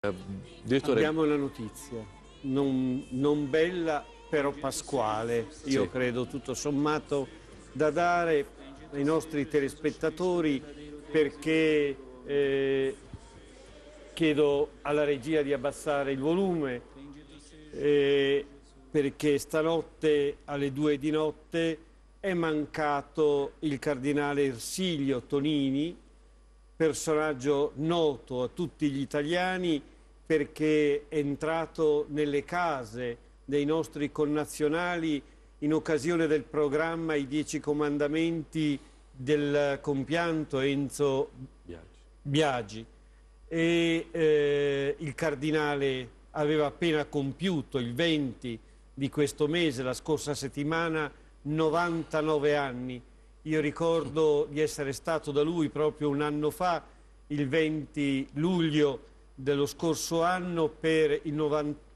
Eh, direttore... Abbiamo la notizia, non, non, bella però pasquale, io sì. credo tutto sommato, da dare ai nostri telespettatori perché eh, chiedo alla regia di abbassare il volume eh, perché stanotte alle due di notte è mancato il cardinale Ersilio Tonini personaggio noto a tutti gli italiani perché è entrato nelle case dei nostri connazionali in occasione del programma I Dieci Comandamenti del compianto Enzo Biagi. Biagi. E, eh, il cardinale aveva appena compiuto il 20 di questo mese, la scorsa settimana, 99 anni io ricordo di essere stato da lui proprio un anno fa, il 20 luglio dello scorso anno, per il 98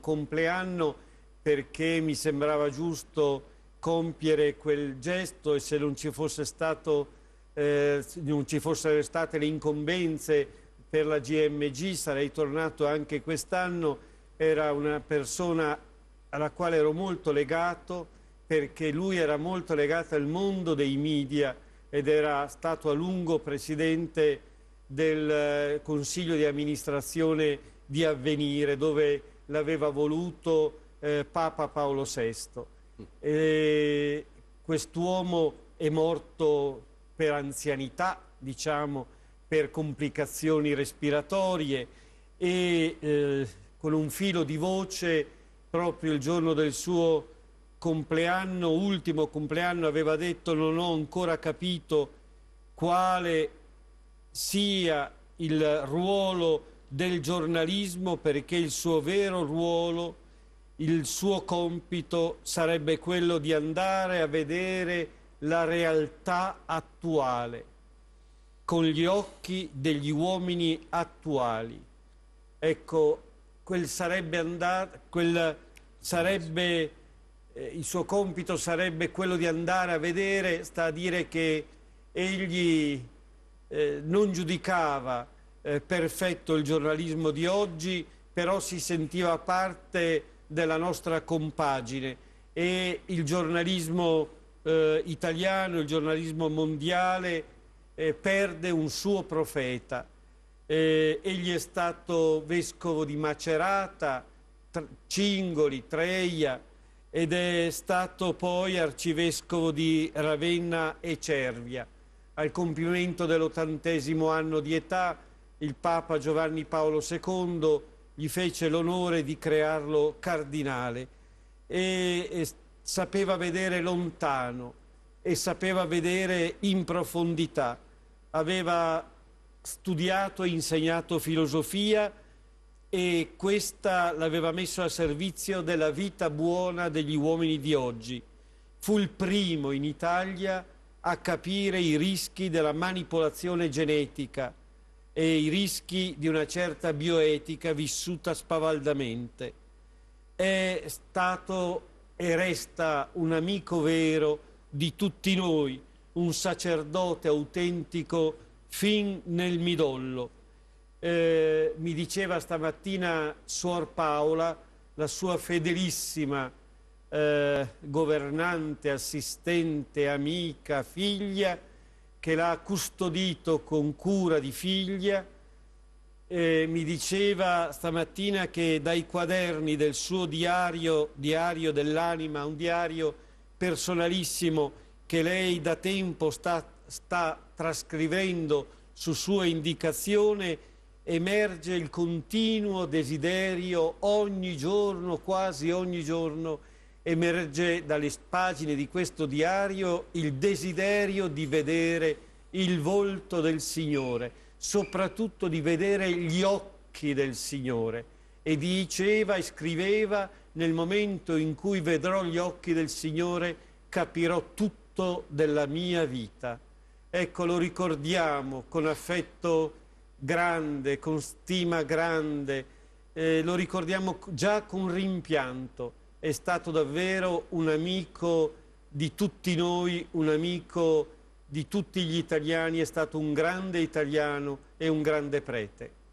compleanno, perché mi sembrava giusto compiere quel gesto e se non ci, stato, eh, non ci fossero state le incombenze per la GMG sarei tornato anche quest'anno. Era una persona alla quale ero molto legato, perché lui era molto legato al mondo dei media ed era stato a lungo presidente del eh, consiglio di amministrazione di Avvenire dove l'aveva voluto eh, Papa Paolo VI. quest'uomo è morto per anzianità, diciamo, per complicazioni respiratorie e eh, con un filo di voce proprio il giorno del suo compleanno, ultimo compleanno, aveva detto non ho ancora capito quale sia il ruolo del giornalismo perché il suo vero ruolo, il suo compito sarebbe quello di andare a vedere la realtà attuale con gli occhi degli uomini attuali. Ecco, quel sarebbe andato, quel sarebbe eh, il suo compito sarebbe quello di andare a vedere, sta a dire che egli eh, non giudicava eh, perfetto il giornalismo di oggi, però si sentiva parte della nostra compagine e il giornalismo eh, italiano, il giornalismo mondiale eh, perde un suo profeta. Eh, egli è stato vescovo di Macerata, Cingoli, Treia, ed è stato poi arcivescovo di Ravenna e Cervia. Al compimento dell'ottantesimo anno di età, il Papa Giovanni Paolo II gli fece l'onore di crearlo cardinale e, e sapeva vedere lontano e sapeva vedere in profondità. Aveva studiato e insegnato filosofia, e questa l'aveva messo a servizio della vita buona degli uomini di oggi. Fu il primo in Italia a capire i rischi della manipolazione genetica e i rischi di una certa bioetica vissuta spavaldamente. È stato e resta un amico vero di tutti noi, un sacerdote autentico fin nel midollo eh, mi diceva stamattina Suor Paola, la sua fedelissima eh, governante, assistente, amica, figlia, che l'ha custodito con cura di figlia, eh, mi diceva stamattina che dai quaderni del suo diario, diario dell'anima, un diario personalissimo che lei da tempo sta, sta trascrivendo su sua indicazione, emerge il continuo desiderio ogni giorno, quasi ogni giorno, emerge dalle pagine di questo diario il desiderio di vedere il volto del Signore, soprattutto di vedere gli occhi del Signore. E diceva e scriveva, nel momento in cui vedrò gli occhi del Signore capirò tutto della mia vita. Ecco, lo ricordiamo con affetto grande, con stima grande, eh, lo ricordiamo già con rimpianto, è stato davvero un amico di tutti noi, un amico di tutti gli italiani, è stato un grande italiano e un grande prete.